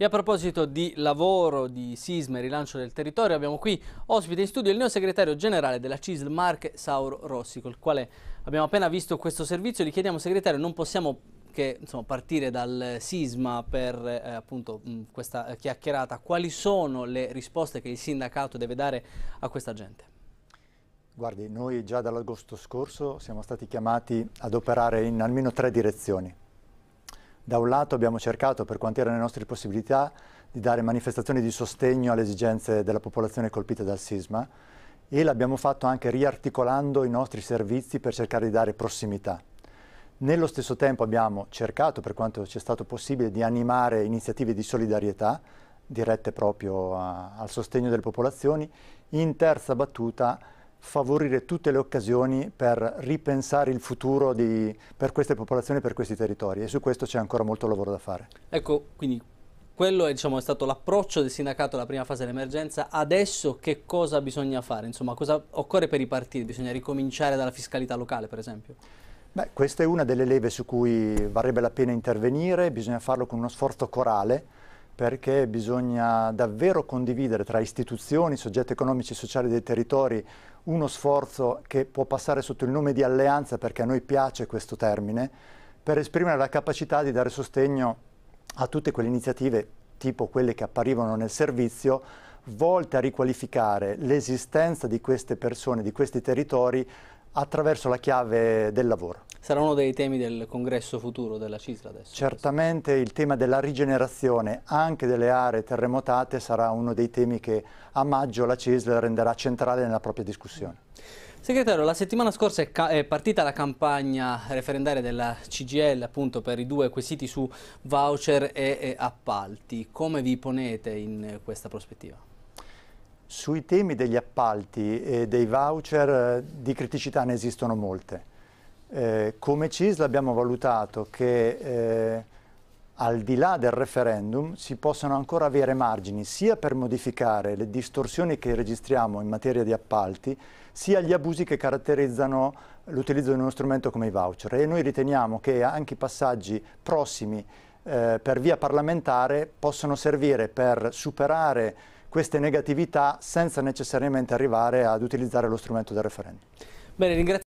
E a proposito di lavoro, di sisma e rilancio del territorio, abbiamo qui ospite in studio il segretario generale della CISL Marche, Sauro Rossi, col quale abbiamo appena visto questo servizio. Gli chiediamo, segretario, non possiamo che insomma, partire dal sisma per eh, appunto, mh, questa eh, chiacchierata. Quali sono le risposte che il sindacato deve dare a questa gente? Guardi, noi già dall'agosto scorso siamo stati chiamati ad operare in almeno tre direzioni da un lato abbiamo cercato, per quanto erano le nostre possibilità, di dare manifestazioni di sostegno alle esigenze della popolazione colpita dal sisma e l'abbiamo fatto anche riarticolando i nostri servizi per cercare di dare prossimità. Nello stesso tempo abbiamo cercato, per quanto ci è stato possibile, di animare iniziative di solidarietà dirette proprio a, al sostegno delle popolazioni. In terza battuta favorire tutte le occasioni per ripensare il futuro di, per queste popolazioni, per questi territori e su questo c'è ancora molto lavoro da fare. Ecco, quindi quello è, diciamo, è stato l'approccio del sindacato alla prima fase dell'emergenza, adesso che cosa bisogna fare? Insomma, cosa occorre per ripartire? Bisogna ricominciare dalla fiscalità locale per esempio? Beh, questa è una delle leve su cui varrebbe la pena intervenire, bisogna farlo con uno sforzo corale, perché bisogna davvero condividere tra istituzioni, soggetti economici e sociali dei territori uno sforzo che può passare sotto il nome di alleanza, perché a noi piace questo termine, per esprimere la capacità di dare sostegno a tutte quelle iniziative, tipo quelle che apparivano nel servizio, volte a riqualificare l'esistenza di queste persone, di questi territori, attraverso la chiave del lavoro sarà uno dei temi del congresso futuro della CISRA adesso. Certamente il tema della rigenerazione anche delle aree terremotate sarà uno dei temi che a maggio la CISRA renderà centrale nella propria discussione. Segretario, la settimana scorsa è, partita la campagna referendaria della CGL appunto per i due quesiti su voucher e, e appalti. Come vi ponete in questa prospettiva? Sui temi degli appalti e dei voucher eh, di criticità ne esistono molte. Eh, come CISL abbiamo valutato che eh, al di là del referendum si possono ancora avere margini sia per modificare le distorsioni che registriamo in materia di appalti, sia gli abusi che caratterizzano l'utilizzo di uno strumento come i voucher. E noi riteniamo che anche i passaggi prossimi eh, per via parlamentare possono servire per superare queste negatività senza necessariamente arrivare ad utilizzare lo strumento del referendum. Bene,